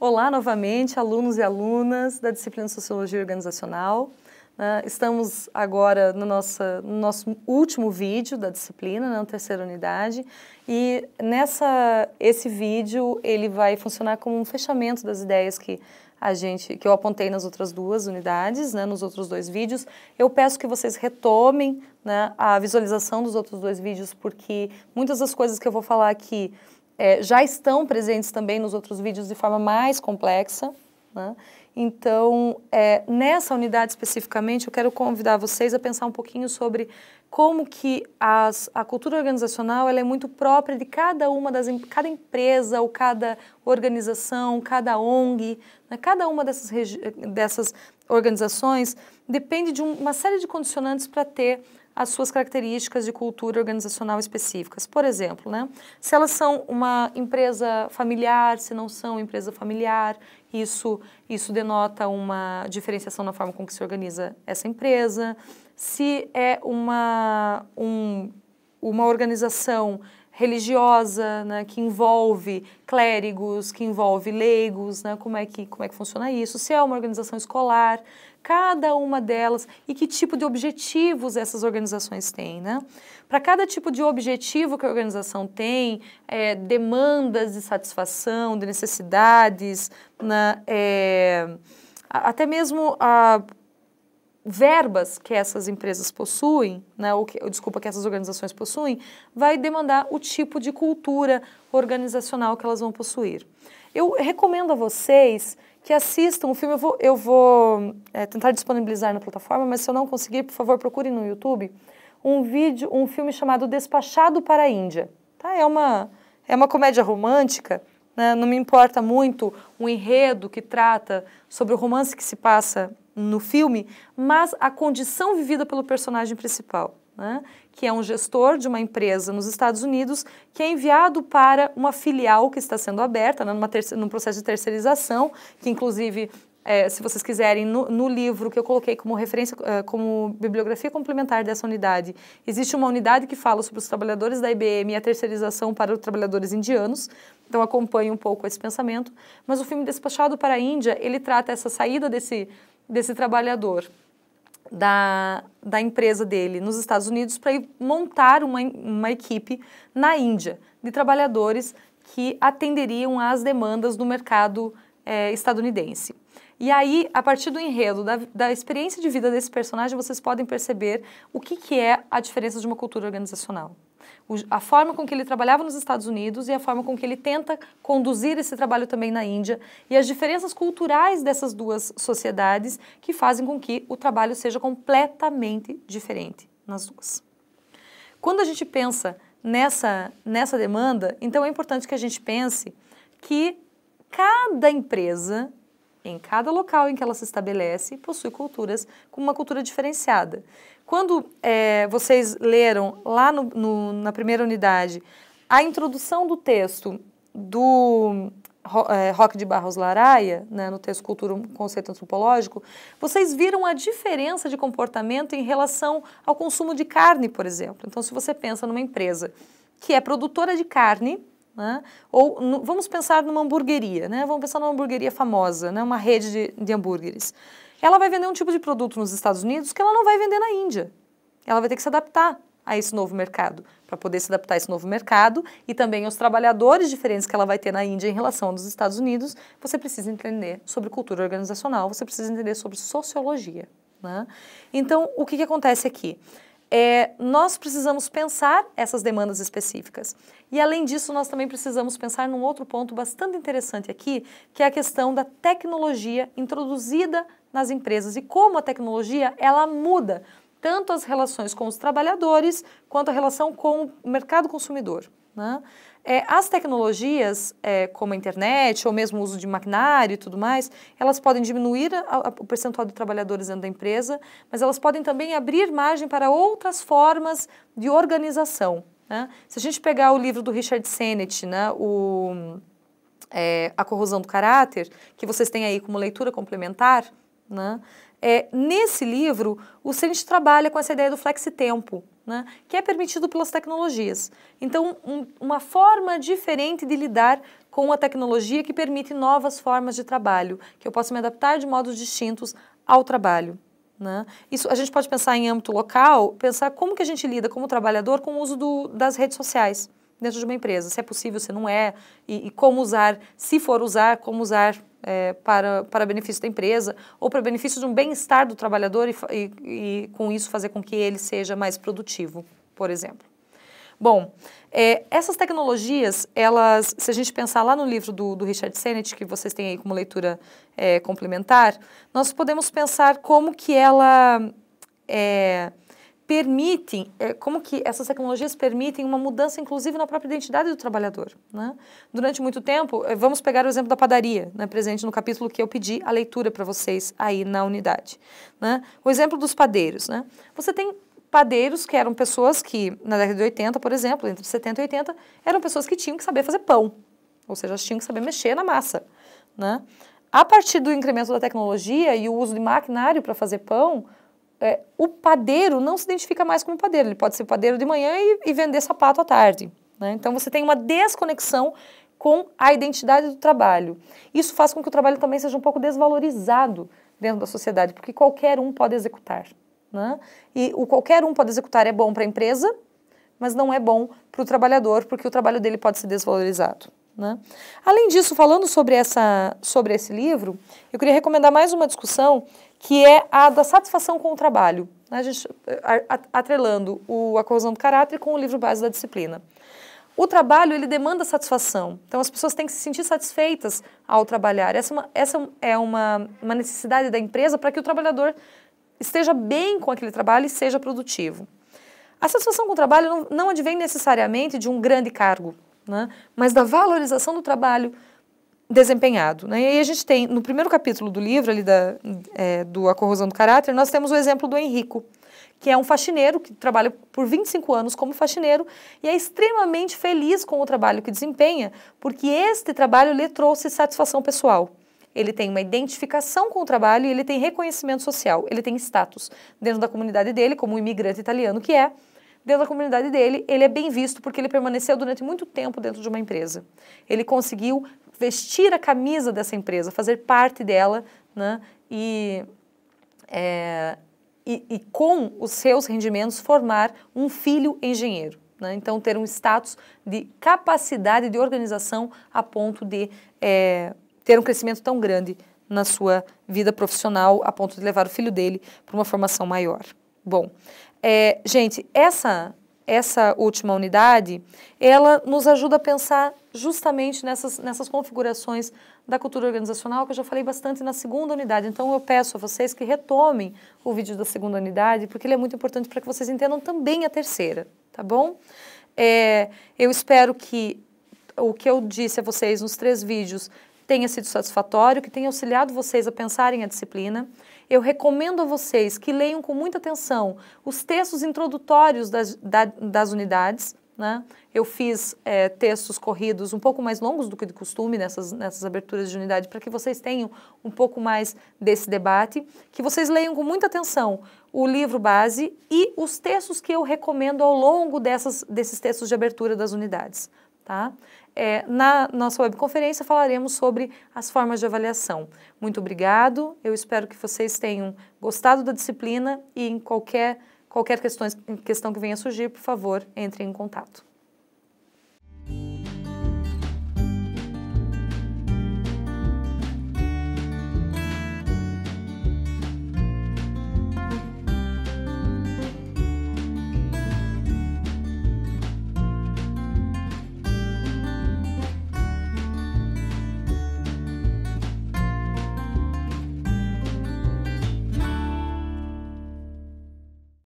Olá novamente, alunos e alunas da disciplina de Sociologia Organizacional. Né? Estamos agora no nosso, no nosso último vídeo da disciplina, né? na terceira unidade, e nessa, esse vídeo ele vai funcionar como um fechamento das ideias que a gente, que eu apontei nas outras duas unidades, né, nos outros dois vídeos. Eu peço que vocês retomem né, a visualização dos outros dois vídeos, porque muitas das coisas que eu vou falar aqui é, já estão presentes também nos outros vídeos de forma mais complexa. Né? Então, é, nessa unidade especificamente, eu quero convidar vocês a pensar um pouquinho sobre como que as, a cultura organizacional ela é muito própria de cada uma das cada empresa ou cada organização, cada ONG, né? cada uma dessas, dessas organizações depende de um, uma série de condicionantes para ter as suas características de cultura organizacional específicas. Por exemplo, né, se elas são uma empresa familiar, se não são empresa familiar, isso, isso denota uma diferenciação na forma com que se organiza essa empresa. Se é uma, um, uma organização religiosa, né, que envolve clérigos, que envolve leigos, né, como é que como é que funciona isso? Se é uma organização escolar, cada uma delas e que tipo de objetivos essas organizações têm, né? Para cada tipo de objetivo que a organização tem, é, demandas de satisfação, de necessidades, né, é, até mesmo a verbas que essas empresas possuem, né, ou que, desculpa, que essas organizações possuem, vai demandar o tipo de cultura organizacional que elas vão possuir. Eu recomendo a vocês que assistam o filme, eu vou, eu vou é, tentar disponibilizar na plataforma, mas se eu não conseguir, por favor, procurem no YouTube um vídeo, um filme chamado Despachado para a Índia. Tá? É, uma, é uma comédia romântica, né? não me importa muito o enredo que trata sobre o romance que se passa no filme, mas a condição vivida pelo personagem principal, né? que é um gestor de uma empresa nos Estados Unidos que é enviado para uma filial que está sendo aberta, né? Numa num processo de terceirização, que inclusive é, se vocês quiserem, no, no, livro que eu coloquei como referência, é, como bibliografia complementar dessa unidade, existe uma unidade que fala sobre os trabalhadores da IBM e a terceirização para os trabalhadores indianos. Então acompanhe um pouco esse pensamento. Mas o filme Despachado para a Índia, ele trata essa saída desse desse trabalhador da, da empresa dele nos Estados Unidos para montar uma, uma equipe na Índia de trabalhadores que atenderiam às demandas do mercado é, estadunidense. E aí, a partir do enredo, da, da, experiência de vida desse personagem, vocês podem perceber o que, que é a diferença de uma cultura organizacional a forma com que ele trabalhava nos Estados Unidos e a forma com que ele tenta conduzir esse trabalho também na Índia e as diferenças culturais dessas duas sociedades que fazem com que o trabalho seja completamente diferente nas duas. Quando a gente pensa nessa, nessa demanda, então é importante que a gente pense que cada empresa em cada local em que ela se estabelece, possui culturas com uma cultura diferenciada. Quando é, vocês leram lá no, no, na primeira unidade a introdução do texto do é, Roque de Barros Laraia, né, no texto Cultura, um Conceito Antropológico, vocês viram a diferença de comportamento em relação ao consumo de carne, por exemplo. Então, se você pensa numa empresa que é produtora de carne, né? Ou no, vamos pensar numa hamburgueria, né? vamos pensar numa hamburgueria famosa, né? uma rede de, de hambúrgueres. Ela vai vender um tipo de produto nos Estados Unidos que ela não vai vender na Índia. Ela vai ter que se adaptar a esse novo mercado, para poder se adaptar a esse novo mercado e também aos trabalhadores diferentes que ela vai ter na Índia em relação aos Estados Unidos, você precisa entender sobre cultura organizacional, você precisa entender sobre sociologia. Né? Então, o que, que acontece aqui? é, nós precisamos pensar essas demandas específicas. E além disso, nós também precisamos pensar num outro ponto bastante interessante aqui, que é a questão da tecnologia introduzida nas empresas e como a tecnologia ela muda tanto as relações com os trabalhadores quanto a relação com o mercado consumidor. Né? É, as tecnologias, é, como a internet, ou mesmo o uso de maquinário e tudo mais, elas podem diminuir a, a, o percentual de trabalhadores dentro da empresa, mas elas podem também abrir margem para outras formas de organização. Né? Se a gente pegar o livro do Richard Sennett, né, o, é, A Corrosão do Caráter, que vocês têm aí como leitura complementar, né, é, nesse livro o Sennett trabalha com essa ideia do flexitempo. tempo né, que é permitido pelas tecnologias. Então, um, uma forma diferente de lidar com a tecnologia que permite novas formas de trabalho, que eu posso me adaptar de modos distintos ao trabalho. Né? Isso a gente pode pensar em âmbito local, pensar como que a gente lida como trabalhador com o uso do, das redes sociais dentro de uma empresa. Se é possível, se não é, e, e como usar, se for usar, como usar é, para, para benefício da empresa ou para benefício de um bem-estar do trabalhador e, e, e, com isso fazer com que ele seja mais produtivo, por exemplo. Bom, é, essas tecnologias, elas, se a gente pensar lá no livro do, do Richard Sennett, que vocês têm aí como leitura é, complementar, nós podemos pensar como que ela é, permitem, é, como que essas tecnologias permitem uma mudança, inclusive, na própria identidade do trabalhador. Né? Durante muito tempo, é, vamos pegar o exemplo da padaria, né, presente no capítulo que eu pedi a leitura para vocês aí na unidade. Né? O exemplo dos padeiros. Né? Você tem padeiros que eram pessoas que, na década de 80, por exemplo, entre 70 e 80, eram pessoas que tinham que saber fazer pão, ou seja, tinham que saber mexer na massa. Né? A partir do incremento da tecnologia e o uso de maquinário para fazer pão, é, o padeiro não se identifica mais como padeiro. Ele pode ser padeiro de manhã e, e vender sapato à tarde. Né? Então você tem uma desconexão com a identidade do trabalho. Isso faz com que o trabalho também seja um pouco desvalorizado dentro da sociedade, porque qualquer um pode executar. Né? E o qualquer um pode executar é bom para a empresa, mas não é bom para o trabalhador, porque o trabalho dele pode ser desvalorizado. Né? Além disso, falando sobre, essa, sobre esse livro, eu queria recomendar mais uma discussão que é a da satisfação com o trabalho, né? gente, atrelando o, a corrosão do caráter com o livro base da disciplina. O trabalho, ele demanda satisfação, então as pessoas têm que se sentir satisfeitas ao trabalhar. Essa é uma, essa é uma, uma necessidade da empresa para que o trabalhador esteja bem com aquele trabalho e seja produtivo. A satisfação com o trabalho não, não advém necessariamente de um grande cargo, né? mas da valorização do trabalho, desempenhado. Né? E aí a gente tem, no primeiro capítulo do livro, ali da, é, do A Corrosão do Caráter, nós temos o exemplo do Henrico, que é um faxineiro que trabalha por 25 anos como faxineiro e é extremamente feliz com o trabalho que desempenha, porque este trabalho lhe trouxe satisfação pessoal. Ele tem uma identificação com o trabalho e ele tem reconhecimento social, ele tem status dentro da comunidade dele, como um imigrante italiano que é, dentro da comunidade dele, ele é bem visto porque ele permaneceu durante muito tempo dentro de uma empresa. Ele conseguiu vestir a camisa dessa empresa, fazer parte dela, né? E, é, e, e com os seus rendimentos formar um filho engenheiro. Né? Então, ter um status de capacidade de organização a ponto de é, ter um crescimento tão grande na sua vida profissional, a ponto de levar o filho dele para uma formação maior. Bom, é, gente, essa essa última unidade, ela nos ajuda a pensar justamente nessas, nessas configurações da cultura organizacional, que eu já falei bastante na segunda unidade. Então, eu peço a vocês que retomem o vídeo da segunda unidade, porque ele é muito importante para que vocês entendam também a terceira, tá bom? É, eu espero que o que eu disse a vocês nos três vídeos tenha sido satisfatório, que tenha auxiliado vocês a pensarem a disciplina. Eu recomendo a vocês que leiam com muita atenção os textos introdutórios das, das unidades. Né? Eu fiz é, textos corridos um pouco mais longos do que de costume nessas, nessas aberturas de unidade, para que vocês tenham um pouco mais desse debate, que vocês leiam com muita atenção o livro base e os textos que eu recomendo ao longo dessas, desses textos de abertura das unidades. Tá? É, na nossa webconferência falaremos sobre as formas de avaliação. Muito obrigado, eu espero que vocês tenham gostado da disciplina e em qualquer, qualquer questões, questão que venha surgir, por favor, entre em contato.